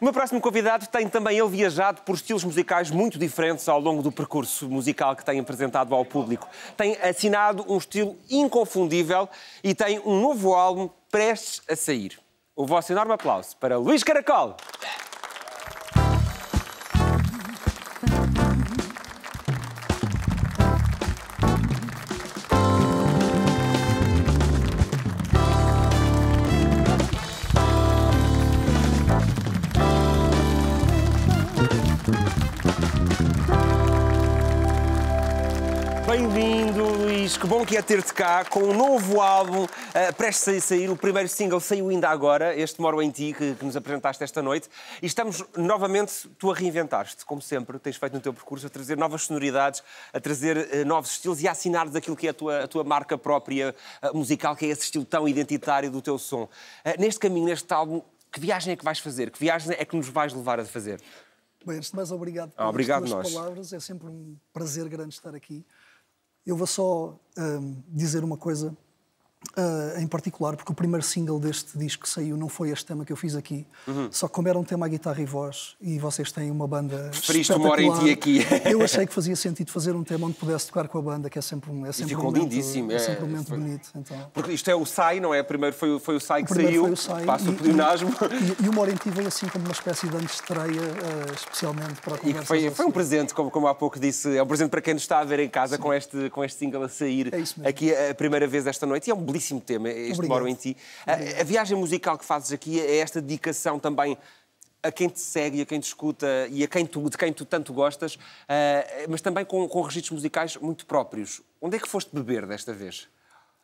O meu próximo convidado tem também ele viajado por estilos musicais muito diferentes ao longo do percurso musical que tem apresentado ao público. Tem assinado um estilo inconfundível e tem um novo álbum prestes a sair. O vosso enorme aplauso para Luís Caracol. que bom que é ter-te cá com um novo álbum uh, prestes a sair. O primeiro single saiu ainda agora, este Moro em Ti, que, que nos apresentaste esta noite. E estamos novamente, tu a reinventaste, como sempre, tens feito no teu percurso, a trazer novas sonoridades, a trazer uh, novos estilos e a assinar daquilo que é a tua, a tua marca própria uh, musical, que é esse estilo tão identitário do teu som. neste caminho, neste álbum, que viagem é que vais fazer? Que viagem é que nos vais levar a fazer? Bem, antes de mais, obrigado ah, pelas obrigado palavras. É sempre um prazer grande estar aqui. Eu vou só um, dizer uma coisa Uh, em particular, porque o primeiro single deste disco que saiu não foi este tema que eu fiz aqui, uhum. só que como era um tema à guitarra e voz, e vocês têm uma banda Preferiste uma hora em ti aqui. eu achei que fazia sentido fazer um tema onde pudesse tocar com a banda, que é sempre um, é sempre um momento, lindíssimo. É, é sempre um momento bonito. Então. Porque isto é o SAI, não é? Primeiro foi, foi o SAI que primeiro saiu, foi o SAI, passa o pleonasmo. E, e, e uma hora em ti veio assim como uma espécie de estreia, uh, ah, especialmente para a conversa. Foi, foi, um presente, como, como há pouco disse, é um presente para quem nos está a ver em casa com este, com este single a sair é aqui a primeira vez esta noite. E é um belíssimo tema, este Obrigado. Moro em Ti. A, a, viagem musical que fazes aqui é esta dedicação também a quem te segue, a quem te escuta e a quem tu, de quem tu tanto gostas, uh, mas também com, com registros musicais muito próprios. Onde é que foste beber desta vez?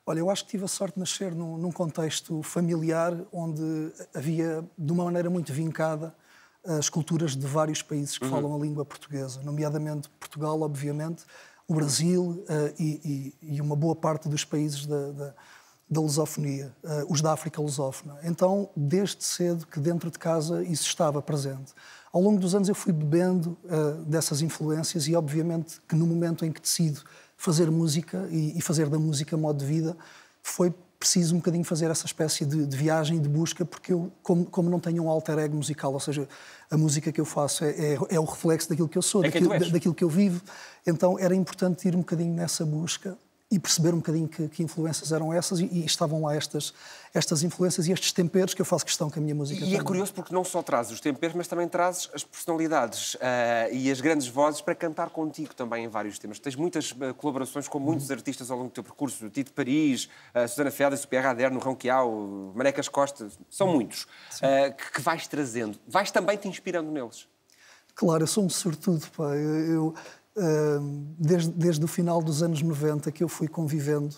Olha, eu acho que tive a sorte de nascer num, num contexto familiar onde havia, de uma maneira muito vincada, as culturas de vários países que uhum. falam a língua portuguesa, nomeadamente Portugal, obviamente, o Brasil uh, e, e, e, uma boa parte dos países da, da da lusofonia, eh, os da África lusófona. Então, desde cedo que dentro de casa isso estava presente. Ao longo dos anos eu fui bebendo eh, dessas influências e, obviamente, que no momento em que decido fazer música e, fazer da música modo de vida, foi preciso um bocadinho fazer essa espécie de, de viagem, de busca, porque eu, como, como, não tenho um alter ego musical, ou seja, a música que eu faço é, é, é o reflexo daquilo que eu sou, é daquilo, daquilo, que eu vivo, então era importante ir um bocadinho nessa busca e perceber um bocadinho que, que influências eram essas e, e, estavam lá estas, estas influências e estes temperos que eu faço questão que a minha música E é curioso porque não só trazes os temperos, mas também trazes as personalidades uh, e as grandes vozes para cantar contigo também em vários temas. Tens muitas uh, colaborações com muitos uhum. artistas ao longo do teu percurso, Tito Paris, uh, Susana Fiadas, o Pierre Aderno, o Ronquial, Marecas Costa, são uhum. muitos, eh, que, que vais trazendo. Vais também te inspirando neles. Claro, eu sou um sortudo, pá. Eu, eu, desde, desde o final dos anos 90 que eu fui convivendo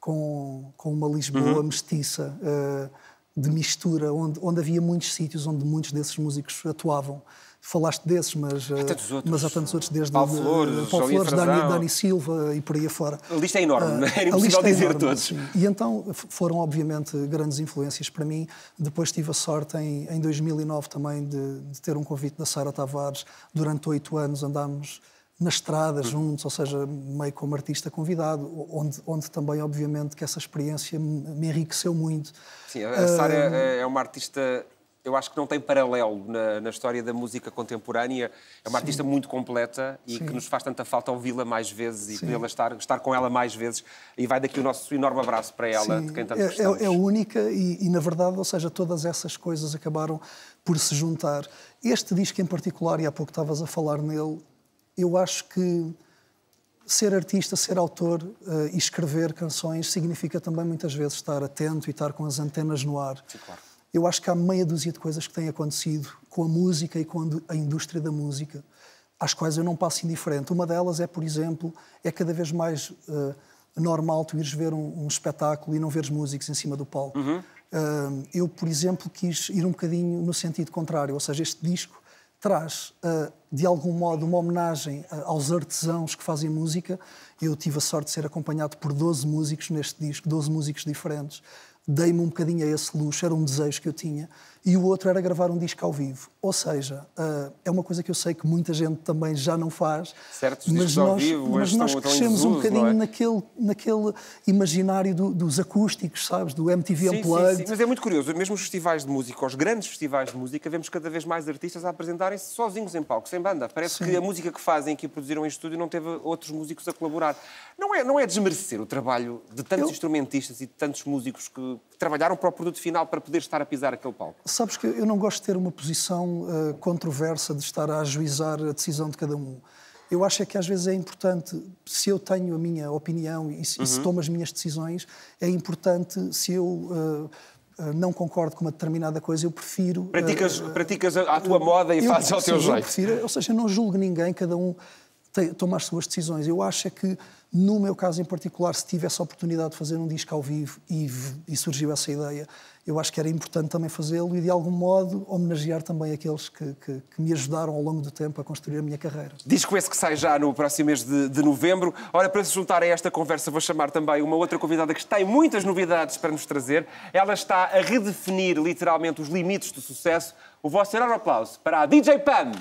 com, com uma Lisboa uhum. mestiça, ah, de mistura, onde, onde havia muitos sítios onde muitos desses músicos atuavam. Falaste desses, mas, há ah, mas há tantos outros, desde Paulo Flores, Paulo Flores Dani, Dani, Silva e por aí afora. A lista é enorme, uh, era impossível é dizer é enorme, todos. Sim. E então foram, obviamente, grandes influências para mim. Depois tive a sorte, em, em 2009 também, de, de ter um convite da Sara Tavares. Durante oito anos andámos na estrada juntos, ou seja, meio como artista convidado, onde, onde também, obviamente, que essa experiência me enriqueceu muito. Sim, a Sara uh... é uma artista, eu acho que não tem paralelo na, na história da música contemporânea. É uma Sim. artista muito completa e Sim. que nos faz tanta falta ouvi-la mais vezes e podê estar, estar com ela mais vezes. E vai daqui o nosso enorme abraço para ela, Sim. de quem tanto é, é, é única e, e, na verdade, ou seja, todas essas coisas acabaram por se juntar. Este disco em particular, e há pouco estavas a falar nele, eu acho que ser artista, ser autor uh, e escrever canções significa também muitas vezes estar atento e estar com as antenas no ar. Sim, claro. Eu acho que há meia dúzia de coisas que têm acontecido com a música e com a indústria da música, às quais eu não passo indiferente. Uma delas é, por exemplo, é cada vez mais uh, normal tu ires ver um, um, espetáculo e não veres músicos em cima do palco. Uhum. Uh, eu, por exemplo, quis ir um bocadinho no sentido contrário, ou seja, este disco traz, eh, de algum modo, uma homenagem eh, aos artesãos que fazem música. Eu tive a sorte de ser acompanhado por 12 músicos neste disco, 12 músicos diferentes. Dei-me um bocadinho a esse luxo, era um desejo que eu tinha e o outro era gravar um disco ao vivo. Ou seja, uh, é uma coisa que eu sei que muita gente também já não faz. Certos mas nós, ao vivo, mas nós crescemos desuso, um é? bocadinho é? naquele, naquele imaginário do, dos acústicos, sabes? Do MTV sim, Unplugged. Sim, sim. Mas é muito curioso, mesmo os festivais de música, os grandes festivais de música, vemos cada vez mais artistas a apresentarem-se sozinhos em palco, sem banda. Parece sim. que a música que fazem, que produziram em estúdio, não teve outros músicos a colaborar. Não é, não é desmerecer o trabalho de tantos eu... instrumentistas e de tantos músicos que trabalharam para o produto final para poder estar a pisar aquele palco. Sabes que eu não gosto de ter uma posição uh, controversa, de estar a ajuizar a decisão de cada um. Eu acho é que às vezes é importante, se eu tenho a minha opinião e se, uhum. e se uhum. tomo as minhas decisões, é importante se eu uh, não concordo com uma determinada coisa, eu prefiro. Praticas, uh, praticas a tua moda e fazes ao teu jeito. Eu prefiro, ou seja, não julgo ninguém, cada um tomar as suas decisões. Eu acho é que, no meu caso em particular, se tivesse a oportunidade de fazer um disco ao vivo e, e surgiu essa ideia, eu acho que era importante também fazê-lo e, de algum modo, homenagear também aqueles que, que, que, me ajudaram ao longo do tempo a construir a minha carreira. Disco esse que sai já no próximo mês de, de novembro. Ora, para se juntar a esta conversa, vou chamar também uma outra convidada que tem muitas novidades para nos trazer. Ela está a redefinir, literalmente, os limites do sucesso. O vosso enorme aplauso para a DJ Pam.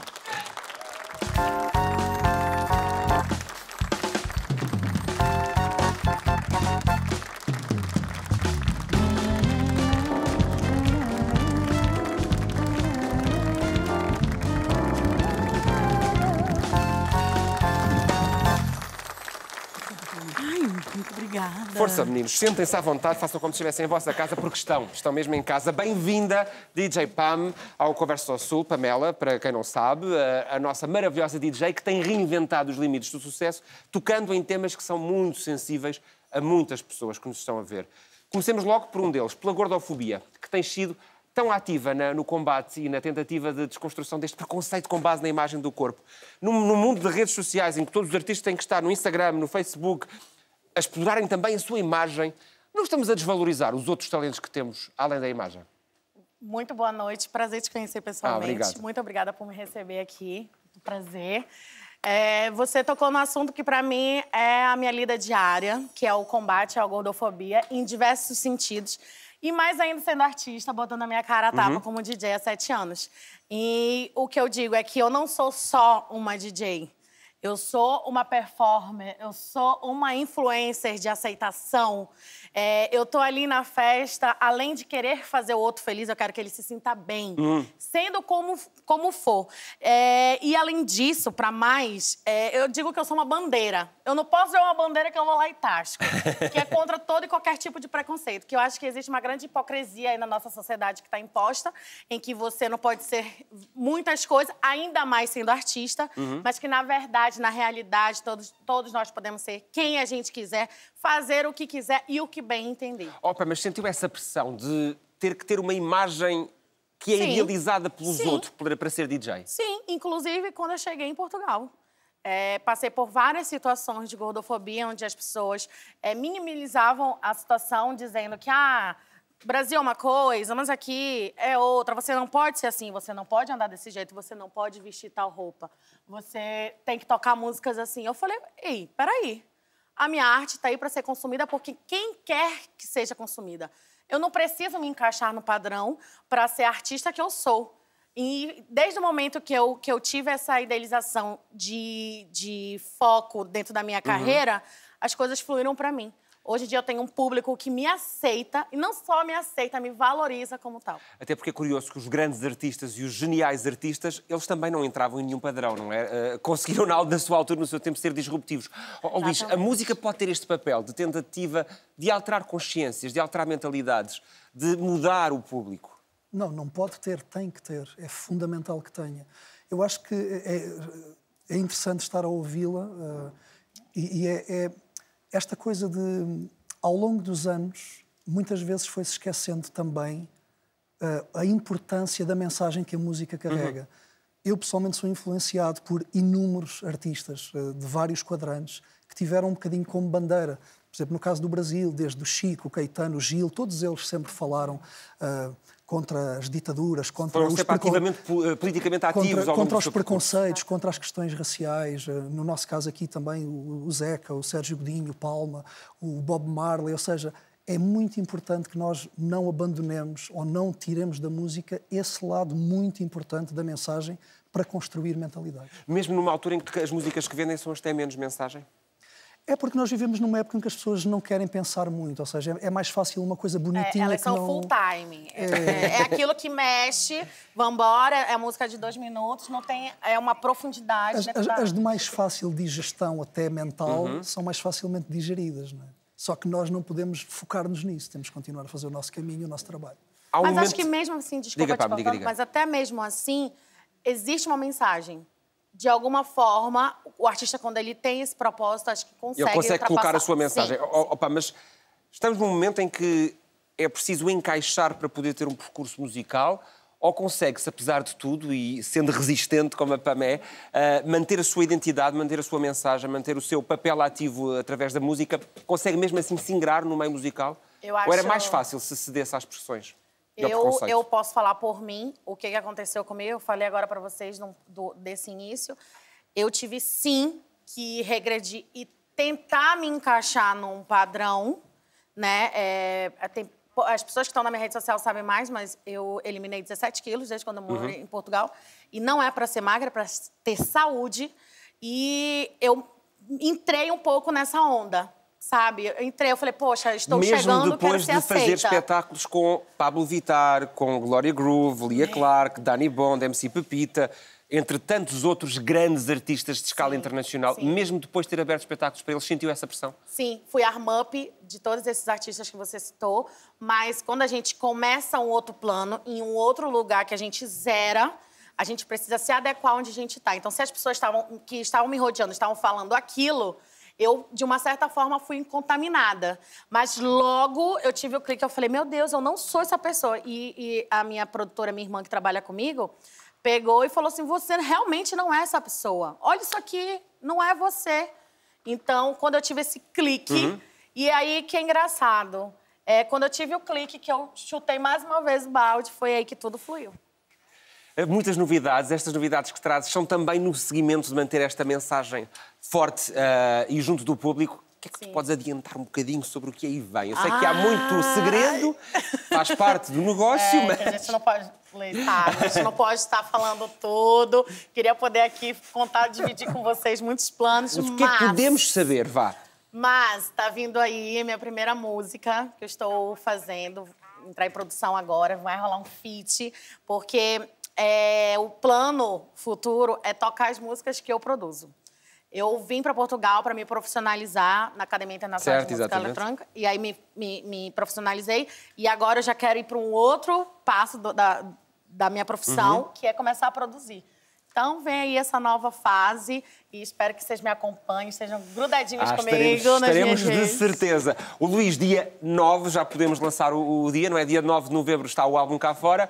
obrigada. Força, meninos. Sentem-se à vontade, façam como se estivessem em vossa casa, porque estão. Estão mesmo em casa. Bem-vinda, DJ Pam, ao Converso ao Sul. Pamela, para quem não sabe, a, a nossa maravilhosa DJ que tem reinventado os limites do sucesso, tocando em temas que são muito sensíveis a muitas pessoas que nos estão a ver. Comecemos logo por um deles, pela gordofobia, que tem sido tão ativa na, no combate e na tentativa de desconstrução deste preconceito com base na imagem do corpo. No, no, mundo de redes sociais, em que todos os artistas têm que estar no Instagram, no Facebook, a explorarem também a sua imagem. Não estamos a desvalorizar os outros talentos que temos além da imagem? Muito boa noite, prazer te conhecer pessoalmente. Ah, Muito obrigada por me receber aqui, prazer. É, você tocou no assunto que, para mim, é a minha lida diária, que é o combate à gordofobia em diversos sentidos. E mais ainda sendo artista, botando a minha cara a tapa uhum. como DJ há sete anos. E o que eu digo é que eu não sou só uma DJ. Eu sou uma performer, eu sou uma influencer de aceitação. É, eu tô ali na festa, além de querer fazer o outro feliz, eu quero que ele se sinta bem, hum. sendo como, como for. É, e além disso, para mais, é, eu digo que eu sou uma bandeira. Eu não posso ser uma bandeira que eu vou lá e tasco, que é contra todo e qualquer tipo de preconceito. Que eu acho que existe uma grande hipocrisia aí na nossa sociedade que está imposta, em que você não pode ser muitas coisas, ainda mais sendo artista, uhum. mas que na verdade verdade, na realidade, todos, todos nós podemos ser quem a gente quiser, fazer o que quiser e o que bem entender. Opa, mas sentiu essa pressão de ter que ter uma imagem que é Sim. idealizada pelos Sim. outros para ser DJ? Sim, inclusive quando eu cheguei em Portugal. É, passei por várias situações de gordofobia onde as pessoas é, minimizavam a situação dizendo que ah, Brasil é uma coisa, mas aqui é outra. Você não pode ser assim, você não pode andar desse jeito, você não pode vestir tal roupa. Você tem que tocar músicas assim. Eu falei, ei, peraí. A minha arte está aí para ser consumida porque quem quer que seja consumida. Eu não preciso me encaixar no padrão para ser a artista que eu sou. E desde o momento que eu, que eu tive essa idealização de, de foco dentro da minha uhum. carreira, uhum. as coisas fluíram para mim. Hoje em dia eu tenho um público que me aceita e não só me aceita, me valoriza como tal. Até porque é curioso que os grandes artistas e os geniais artistas, eles também não entravam em nenhum padrão, não é? Eh, conseguiram, na sua altura, no seu tempo, ser disruptivos. Oh, Luís, a música pode ter este papel de tentativa de alterar consciências, de alterar mentalidades, de mudar o público? Não, não pode ter, tem que ter. É fundamental que tenha. Eu acho que é, é, é interessante estar a ouvi-la uh, e, e é, é esta coisa de, ao longo dos anos, muitas vezes foi-se esquecendo também uh, a importância da mensagem que a música carrega. Uhum. Eu, pessoalmente, sou influenciado por inúmeros artistas uh, de vários quadrantes que tiveram um bocadinho como bandeira. Por exemplo, no caso do Brasil, desde o Chico, o Caetano, o Gil, todos eles sempre falaram. Uh, contra as ditaduras, contra Foram os eh, preconceitos politicamente ativos contra, contra os preconceitos, contra as questões raciais. Eh, no nosso caso aqui também o, o Zeca, o Sérgio Godinho, o Palma, o Bob Marley, ou seja, é muito importante que nós não abandonemos ou não tiremos da música esse lado muito importante da mensagem para construir mentalidades. Mesmo numa altura em que as músicas que vendem são as que têm menos mensagem? É porque nós vivemos numa época em que as pessoas não querem pensar muito, ou seja, é mais fácil uma coisa é, bonitinha. É, elas são não... full time. É. É, é aquilo que mexe, vambora, é a música de dois minutos, não tem. É uma profundidade. As, as, da... as de mais fácil digestão, até mental, uhum. são mais facilmente digeridas, não é? Só que nós não podemos focar-nos nisso, temos que continuar a fazer o nosso caminho, o nosso trabalho. mas momento... acho que mesmo assim, desculpa diga, te Pablo, diga, diga. mas até mesmo assim, existe uma mensagem de alguma forma, o artista, quando ele tem esse propósito, acho que consegue. Ele consegue colocar a sua mensagem. opa, mas estamos num momento em que é preciso encaixar para poder ter um percurso musical. Ou consegue-se, apesar de tudo, e sendo resistente como a Pamé, uh, manter a sua identidade, manter a sua mensagem, manter o seu papel ativo através da música? Consegue mesmo assim se ingrar no meio musical? Eu acho... Ou era mais fácil se cedesse às pressões? Eu, eu posso falar por mim o que, aconteceu comigo. Eu falei agora para vocês no, do, desse início. Eu tive sim que regredir e tentar me encaixar num padrão, né? É, é tem, as pessoas que estão na minha rede social sabem mais, mas eu eliminei 17 quilos desde quando eu moro uhum. em Portugal. E não é para ser magra, é para ter saúde. E eu entrei um pouco nessa onda sabe? Eu entrei, eu falei, poxa, estou Mesmo chegando, depois de fazer espetáculos com Pablo Vittar, com Gloria Groove, Lia é. Clark, Dani Bond, MC Pepita, entre tantos outros grandes artistas de escala sim, internacional, sim. mesmo depois de ter aberto espetáculos para eles, sentiu essa pressão? Sim, fui arm-up de todos esses artistas que você citou, mas quando a gente começa um outro plano, em um outro lugar que a gente zera, a gente precisa se adequar onde a gente está. Então, se as pessoas estavam, que estavam me rodeando estavam falando aquilo, eu, de uma certa forma, fui contaminada. Mas logo eu tive o clique, eu falei, meu Deus, eu não sou essa pessoa. E, e a minha produtora, minha irmã que trabalha comigo, pegou e falou assim: você realmente não é essa pessoa. Olha isso aqui, não é você. Então, quando eu tive esse clique, uhum. e aí que é engraçado. É, quando eu tive o clique, que eu chutei mais uma vez o balde, foi aí que tudo fluiu. Eh, muitas novidades, estas novidades que trazes são também no seguimento de manter esta mensagem forte uh, e junto do público. O que é que Sim. tu podes adiantar um bocadinho sobre o que aí vem? Eu sei ah. que há ah! muito segredo, faz parte do negócio, é, mas... A gente não pode leitar, tá? a gente não pode estar falando tudo. Queria poder aqui contar, dividir com vocês muitos planos, mas... O que mas... é que podemos saber, vá? Mas está vindo aí minha primeira música que eu estou fazendo, entrar em produção agora, vai rolar um feat, porque é, o plano futuro é tocar as músicas que eu produzo. Eu vim para Portugal para me profissionalizar na Academia Internacional certo, de Música exatamente. Eletrônica. E aí me, me, me, profissionalizei. E agora eu já quero ir para um outro passo do, da, da minha profissão, uhum. que é começar a produzir. Então vem aí essa nova fase e espero que vocês me acompanhem, sejam grudadinhos ah, comigo. Estaremos, né, estaremos de redes. certeza. O Luís, dia 9, já podemos lançar o, o dia, não é? Dia 9 de novembro está o álbum cá fora.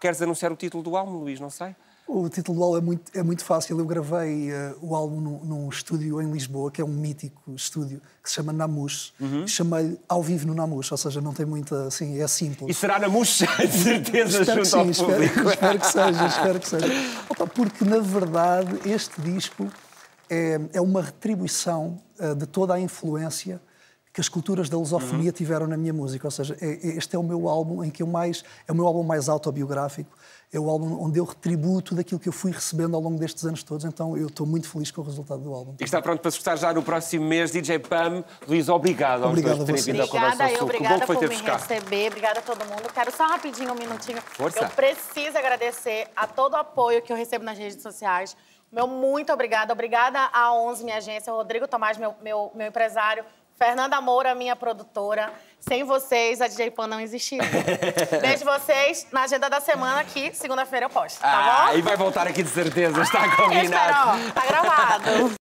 Queres anunciar o título do álbum, Luís? Não sei. O título do álbum é muito, é muito fácil. Eu gravei uh, o álbum num, num, estúdio em Lisboa, que é um mítico estúdio, que se chama Namus. Uhum. Chamei-lhe ao vivo no Namus, ou seja, não tem muita. Assim, é simples. E será Namus, de certeza, espero junto que sim, ao espero, espero, que seja, espero que seja. Porque, na verdade, este disco é, é uma retribuição uh, de toda a influência que as culturas da lusofonia uhum. tiveram na minha música. Ou seja, é, é, este é o meu álbum em que eu mais. É o meu álbum mais autobiográfico, é o álbum onde eu retributo daquilo que eu fui recebendo ao longo destes anos todos, então eu estou muito feliz com o resultado do álbum. E está pronto para escutar já no próximo mês, DJ Pam. Luís, obrigado obrigado por terem vindo ao Conversa Obrigada, eu, obrigada por me buscar. receber, obrigada a todo mundo. Quero só rapidinho, um minutinho. Força. Eu preciso agradecer a todo o apoio que eu recebo nas redes sociais. Meu muito obrigada. Obrigada a 11, minha agência, Rodrigo Tomás, meu, meu, meu empresário, Fernanda Moura, minha produtora. Sem vocês, a DJ Pan não existiria. Vejo vocês na agenda da semana aqui, segunda-feira eu posto, tá ah, bom? E vai voltar aqui de certeza, está combinado. Eu espero, ó, tá gravado.